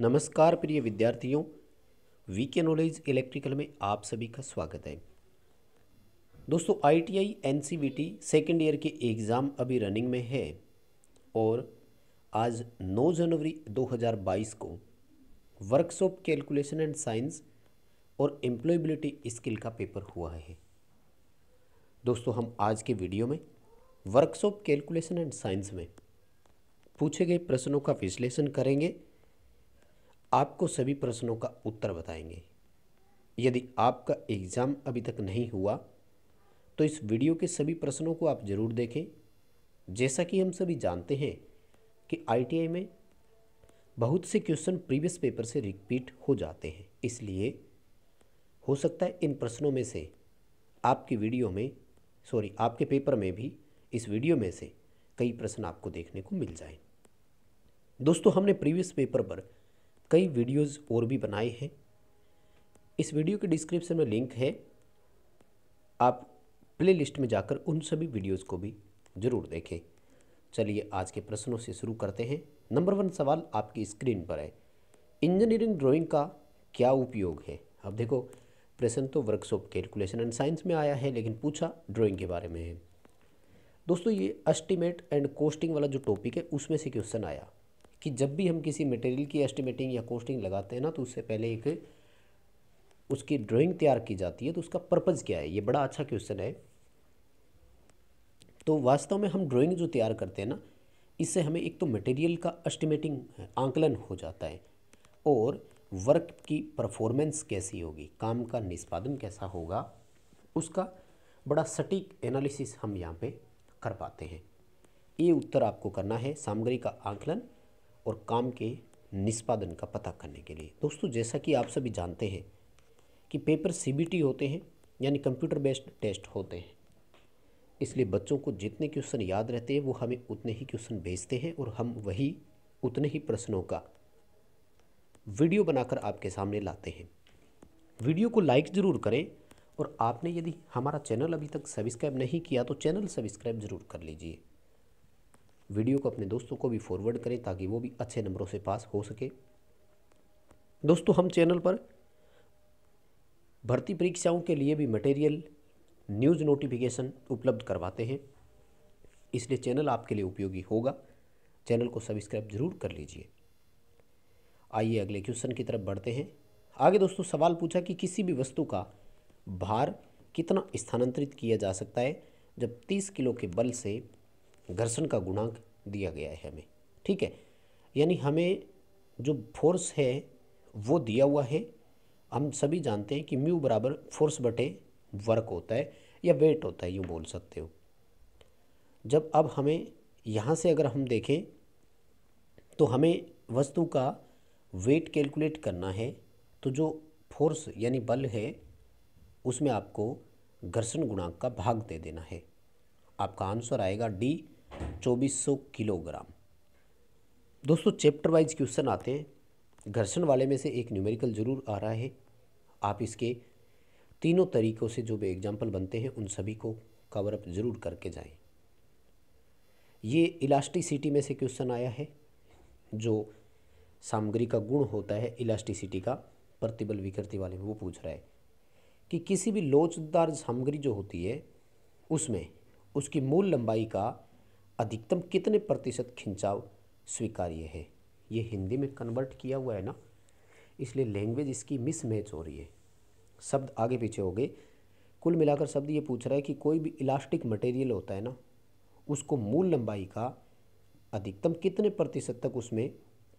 नमस्कार प्रिय विद्यार्थियों वी के नॉलेज इलेक्ट्रिकल में आप सभी का स्वागत है दोस्तों आईटीआई एनसीवीटी सेकेंड ईयर के एग्ज़ाम अभी रनिंग में है और आज 9 जनवरी 2022 को वर्कशॉप कैलकुलेशन एंड साइंस और एम्प्लॉयबिलिटी स्किल का पेपर हुआ है दोस्तों हम आज के वीडियो में वर्कशॉप कैलकुलेशन एंड साइंस में पूछे गए प्रश्नों का विश्लेषण करेंगे आपको सभी प्रश्नों का उत्तर बताएंगे यदि आपका एग्ज़ाम अभी तक नहीं हुआ तो इस वीडियो के सभी प्रश्नों को आप ज़रूर देखें जैसा कि हम सभी जानते हैं कि आईटीआई में बहुत से क्वेश्चन प्रीवियस पेपर से रिपीट हो जाते हैं इसलिए हो सकता है इन प्रश्नों में से आपकी वीडियो में सॉरी आपके पेपर में भी इस वीडियो में से कई प्रश्न आपको देखने को मिल जाए दोस्तों हमने प्रीवियस पेपर पर कई वीडियोस और भी बनाए हैं इस वीडियो के डिस्क्रिप्शन में लिंक है आप प्लेलिस्ट में जाकर उन सभी वीडियोस को भी ज़रूर देखें चलिए आज के प्रश्नों से शुरू करते हैं नंबर वन सवाल आपकी स्क्रीन पर है इंजीनियरिंग ड्राइंग का क्या उपयोग है अब देखो प्रश्न तो वर्कशॉप कैलकुलेशन एंड साइंस में आया है लेकिन पूछा ड्राइंग के बारे में है दोस्तों ये एस्टिमेट एंड कॉस्टिंग वाला जो टॉपिक है उसमें से क्वेश्चन आया कि जब भी हम किसी मटेरियल की एस्टिमेटिंग या कोस्टिंग लगाते हैं ना तो उससे पहले एक उसकी ड्राइंग तैयार की जाती है तो उसका पर्पज़ क्या है ये बड़ा अच्छा क्वेश्चन है तो वास्तव में हम ड्राइंग जो तैयार करते हैं ना इससे हमें एक तो मटेरियल का एस्टिमेटिंग आंकलन हो जाता है और वर्क की परफॉर्मेंस कैसी होगी काम का निष्पादन कैसा होगा उसका बड़ा सटीक एनालिसिस हम यहाँ पे कर पाते हैं ये उत्तर आपको करना है सामग्री का आंकलन और काम के निष्पादन का पता करने के लिए दोस्तों जैसा कि आप सभी जानते हैं कि पेपर सी होते हैं यानी कंप्यूटर बेस्ड टेस्ट होते हैं इसलिए बच्चों को जितने क्वेश्चन याद रहते हैं वो हमें उतने ही क्वेश्चन भेजते हैं और हम वही उतने ही प्रश्नों का वीडियो बनाकर आपके सामने लाते हैं वीडियो को लाइक ज़रूर करें और आपने यदि हमारा चैनल अभी तक सब्सक्राइब नहीं किया तो चैनल सब्सक्राइब ज़रूर कर लीजिए वीडियो को अपने दोस्तों को भी फॉरवर्ड करें ताकि वो भी अच्छे नंबरों से पास हो सके दोस्तों हम चैनल पर भर्ती परीक्षाओं के लिए भी मटेरियल न्यूज़ नोटिफिकेशन उपलब्ध करवाते हैं इसलिए चैनल आपके लिए उपयोगी होगा चैनल को सब्सक्राइब जरूर कर लीजिए आइए अगले क्वेश्चन की तरफ बढ़ते हैं आगे दोस्तों सवाल पूछा कि किसी भी वस्तु का भार कितना स्थानांतरित किया जा सकता है जब 30 किलो के बल से घर्षण का गुणांक दिया गया है हमें ठीक है यानी हमें जो फोर्स है वो दिया हुआ है हम सभी जानते हैं कि म्यू बराबर फोर्स बटे वर्क होता है या वेट होता है यूँ बोल सकते हो जब अब हमें यहाँ से अगर हम देखें तो हमें वस्तु का वेट कैलकुलेट करना है तो जो फोर्स यानी बल है उसमें आपको घर्षण गुणांक का भाग दे देना है आपका आंसर आएगा डी 2400 किलोग्राम दोस्तों चैप्टर वाइज क्वेश्चन आते हैं घर्षण वाले में से एक न्यूमेरिकल ज़रूर आ रहा है आप इसके तीनों तरीक़ों से जो भी एग्जाम्पल बनते हैं उन सभी को कवर अप ज़रूर करके जाएं ये इलास्टिसिटी में से क्वेश्चन आया है जो सामग्री का गुण होता है इलास्टिसिटी का प्रतिबल विकृति वाले में वो पूछ रहा है कि किसी भी लोचदार सामग्री जो होती है उसमें उसकी मूल लंबाई का अधिकतम कितने प्रतिशत खिंचाव स्वीकार्य है ये हिंदी में कन्वर्ट किया हुआ है ना इसलिए लैंग्वेज इसकी मिसमैच हो रही है शब्द आगे पीछे हो गए कुल मिलाकर शब्द ये पूछ रहा है कि कोई भी इलास्टिक मटेरियल होता है ना उसको मूल लंबाई का अधिकतम कितने प्रतिशत तक उसमें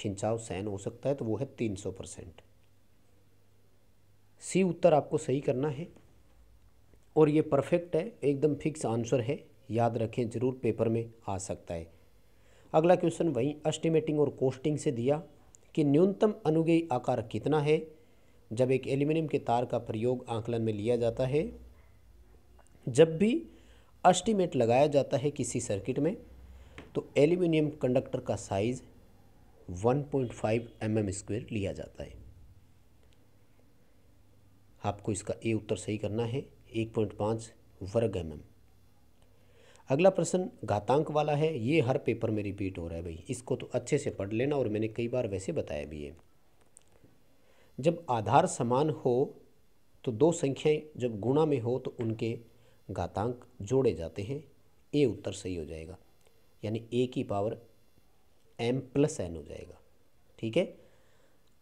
खिंचाव सहन हो सकता है तो वो है तीन सौ परसेंट सी उत्तर आपको सही करना है और ये परफेक्ट है एकदम फिक्स आंसर है याद रखें जरूर पेपर में आ सकता है अगला क्वेश्चन वहीं एस्टिमेटिंग और कोस्टिंग से दिया कि न्यूनतम अनुगेय आकार कितना है जब एक एल्यूमिनियम के तार का प्रयोग आंकलन में लिया जाता है जब भी एस्टिमेट लगाया जाता है किसी सर्किट में तो एल्यूमिनियम कंडक्टर का साइज़ 1.5 पॉइंट mm स्क्वेयर लिया जाता है आपको इसका ए उत्तर सही करना है 1.5 वर्ग एम mm. अगला प्रश्न घातांक वाला है ये हर पेपर में रिपीट हो रहा है भाई इसको तो अच्छे से पढ़ लेना और मैंने कई बार वैसे बताया भी है जब आधार समान हो तो दो संख्याएं जब गुणा में हो तो उनके घातांक जोड़े जाते हैं ए उत्तर सही हो जाएगा यानी ए की पावर एम प्लस एन हो जाएगा ठीक है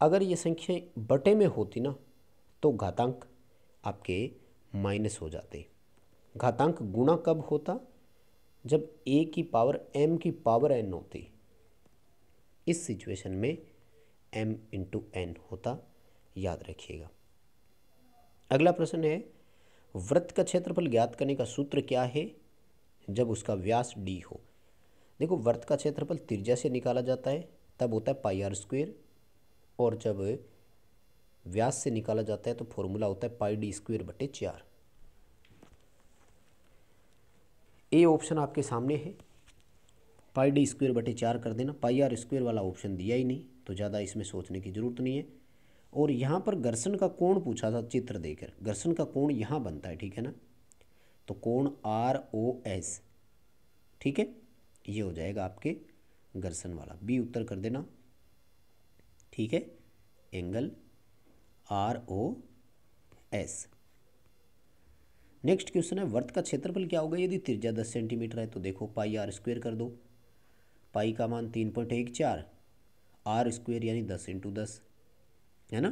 अगर ये संख्याएं बटे में होती ना तो घातांक आपके माइनस हो जाते घातांक गुणा कब होता जब ए की पावर एम की पावर एन होती इस सिचुएशन में एम इंटू एन होता याद रखिएगा अगला प्रश्न है वृत्त का क्षेत्रफल ज्ञात करने का सूत्र क्या है जब उसका व्यास डी हो देखो व्रत का क्षेत्रफल त्रिज्या से निकाला जाता है तब होता है पाई आर स्क्वेयर और जब व्यास से निकाला जाता है तो फॉर्मूला होता है पाई डी स्क्वेयर बटे चार ए ऑप्शन आपके सामने है पाई डी स्क्वेयर बटे चार कर देना पाई आर स्क्वेयर वाला ऑप्शन दिया ही नहीं तो ज़्यादा इसमें सोचने की ज़रूरत नहीं है और यहाँ पर घर्षण का कोण पूछा था चित्र देकर घर्षण का कोण यहाँ बनता है ठीक है ना तो कोण आर ओ एस ठीक है ये हो जाएगा आपके घर्षण वाला बी उत्तर कर देना ठीक है angle R O S next question है वर्त का क्षेत्रफल क्या होगा यदि त्रिज्या दस सेंटीमीटर है तो देखो पाई आर स्क्वेयर कर दो पाई का मान तीन पॉइंट एक चार आर स्क्वेयर यानी दस इंटू दस है ना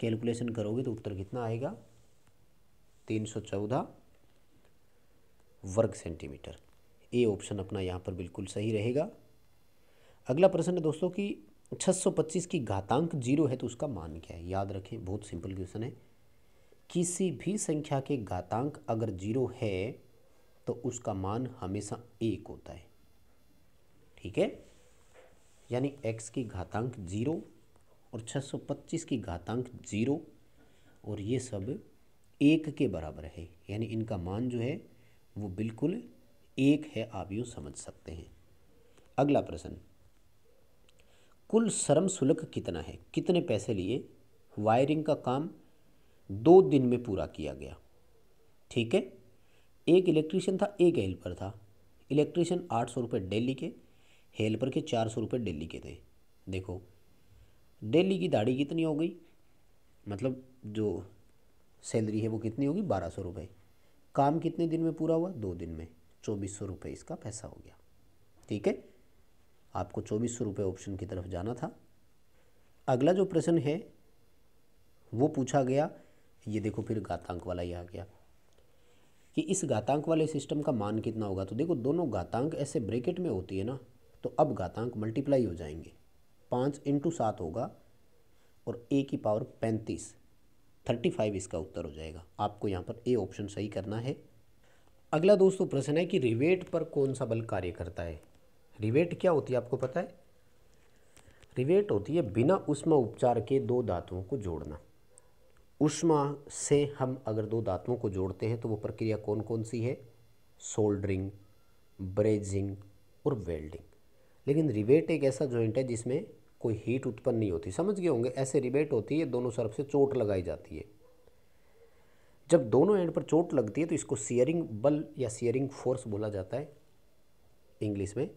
कैलकुलेशन करोगे तो उत्तर कितना आएगा तीन सौ चौदह वर्ग सेंटीमीटर ए ऑप्शन अपना यहाँ पर बिल्कुल सही रहेगा अगला प्रश्न है दोस्तों कि पच्चीस की घातांक जीरो है तो उसका मान क्या है याद रखें बहुत सिंपल क्वेश्चन है किसी भी संख्या के घातांक अगर जीरो है तो उसका मान हमेशा एक होता है ठीक है यानी x की घातांक जीरो और 625 की घातांक जीरो और ये सब एक के बराबर है यानी इनका मान जो है वो बिल्कुल एक है आप यूँ समझ सकते हैं अगला प्रश्न कुल शर्म शुल्क कितना है कितने पैसे लिए वायरिंग का काम दो दिन में पूरा किया गया ठीक है एक इलेक्ट्रीशियन था एक हेल्पर था इलेक्ट्रीशियन आठ सौ रुपये डेली के हेल्पर के चार सौ रुपये डेली के थे देखो डेली की दाढ़ी कितनी हो गई मतलब जो सैलरी है वो कितनी होगी बारह सौ रुपये काम कितने दिन में पूरा हुआ दो दिन में चौबीस सौ रुपये इसका पैसा हो गया ठीक है आपको चौबीस सौ रुपये ऑप्शन की तरफ जाना था अगला जो प्रश्न है वो पूछा गया ये देखो फिर घातांक वाला ही आ गया कि इस घातांक वाले सिस्टम का मान कितना होगा तो देखो दोनों घातांक ऐसे ब्रेकेट में होती है ना तो अब घातांक मल्टीप्लाई हो जाएंगे पाँच इंटू सात होगा और ए की पावर पैंतीस थर्टी फाइव इसका उत्तर हो जाएगा आपको यहाँ पर ए ऑप्शन सही करना है अगला दोस्तों प्रश्न है कि रिवेट पर कौन सा बल कार्य करता है रिवेट क्या होती है आपको पता है रिवेट होती है बिना उष्मा उपचार के दो धातुओं को जोड़ना उष्मा से हम अगर दो धातुओं को जोड़ते हैं तो वो प्रक्रिया कौन कौन सी है सोल्डरिंग ब्रेजिंग और वेल्डिंग लेकिन रिबेट एक ऐसा जॉइंट है जिसमें कोई हीट उत्पन्न नहीं होती समझ गए होंगे ऐसे रिबेट होती है दोनों तरफ से चोट लगाई जाती है जब दोनों एंड पर चोट लगती है तो इसको सियरिंग बल या सियरिंग फोर्स बोला जाता है इंग्लिश में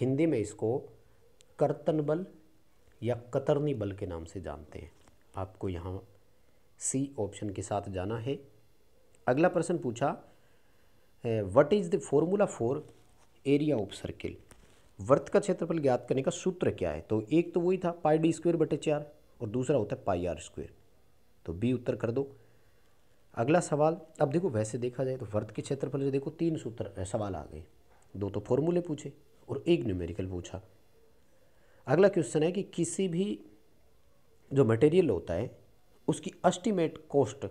हिंदी में इसको कर्तन बल या कतरनी बल के नाम से जानते हैं आपको यहाँ सी ऑप्शन के साथ जाना है अगला प्रश्न पूछा what is the formula for area of circle वर्त का क्षेत्रफल ज्ञात करने का सूत्र क्या है तो एक तो वही था पाई डी स्क्वेयर बटे चार और दूसरा होता है पाई आर स्क्वेयर तो बी उत्तर कर दो अगला सवाल अब देखो वैसे देखा जाए तो वर्त के क्षेत्रफल से देखो तीन सूत्र सवाल आ गए दो तो फॉर्मूले पूछे और एक न्यूमेरिकल पूछा अगला क्वेश्चन है कि किसी भी जो मटेरियल होता है उसकी अस्टिमेट कॉस्ट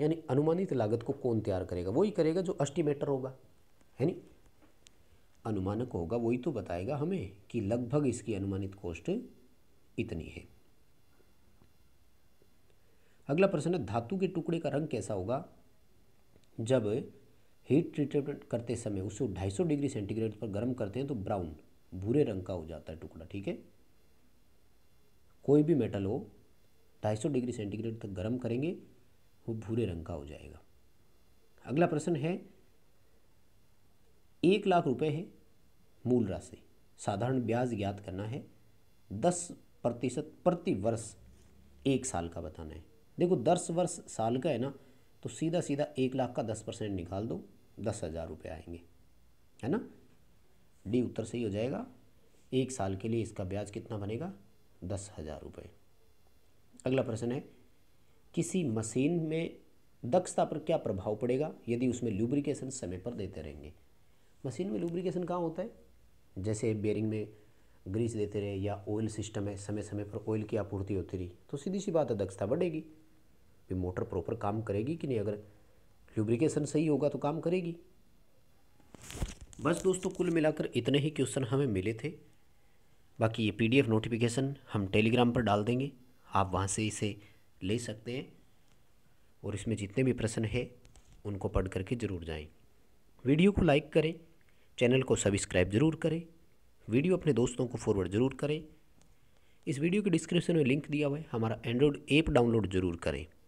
यानी अनुमानित लागत को कौन तैयार करेगा वही करेगा जो अस्टिमेटर होगा है नी अनुमानक होगा वही तो बताएगा हमें कि लगभग इसकी अनुमानित कॉस्ट इतनी है अगला प्रश्न है धातु के टुकड़े का रंग कैसा होगा जब हीट ट्रीटमेंट करते समय उसे 250 डिग्री सेंटीग्रेड पर गर्म करते हैं तो ब्राउन भूरे रंग का हो जाता है टुकड़ा ठीक है कोई भी मेटल हो सौ डिग्री सेंटीग्रेड तक गर्म करेंगे वो भूरे रंग का हो जाएगा अगला प्रश्न है एक लाख रुपए है मूल राशि साधारण ब्याज ज्ञात करना है दस प्रतिशत प्रति वर्ष एक साल का बताना है देखो दस वर्ष साल का है ना तो सीधा सीधा एक लाख का दस परसेंट निकाल दो दस हज़ार रुपये आएंगे है ना डी उत्तर सही हो जाएगा एक साल के लिए इसका ब्याज कितना बनेगा दस हज़ार रुपये अगला प्रश्न है किसी मशीन में दक्षता पर क्या प्रभाव पड़ेगा यदि उसमें लुब्रिकेशन समय पर देते रहेंगे मशीन में लुब्रिकेशन कहाँ होता है जैसे बेयरिंग में ग्रीस देते रहे या ऑयल सिस्टम है समय समय पर ऑयल की आपूर्ति होती रही तो सीधी सी बात है दक्षता बढ़ेगी भी मोटर प्रॉपर काम करेगी कि नहीं अगर लुब्रिकेशन सही होगा तो काम करेगी बस दोस्तों कुल मिलाकर इतने ही क्वेश्चन हमें मिले थे बाकी ये पीडीएफ नोटिफिकेशन हम टेलीग्राम पर डाल देंगे आप वहाँ से इसे ले सकते हैं और इसमें जितने भी प्रश्न है उनको पढ़ करके ज़रूर जाएं वीडियो को लाइक करें चैनल को सब्सक्राइब ज़रूर करें वीडियो अपने दोस्तों को फॉरवर्ड ज़रूर करें इस वीडियो के डिस्क्रिप्शन में लिंक दिया हुआ है हमारा एंड्रॉयड ऐप डाउनलोड ज़रूर करें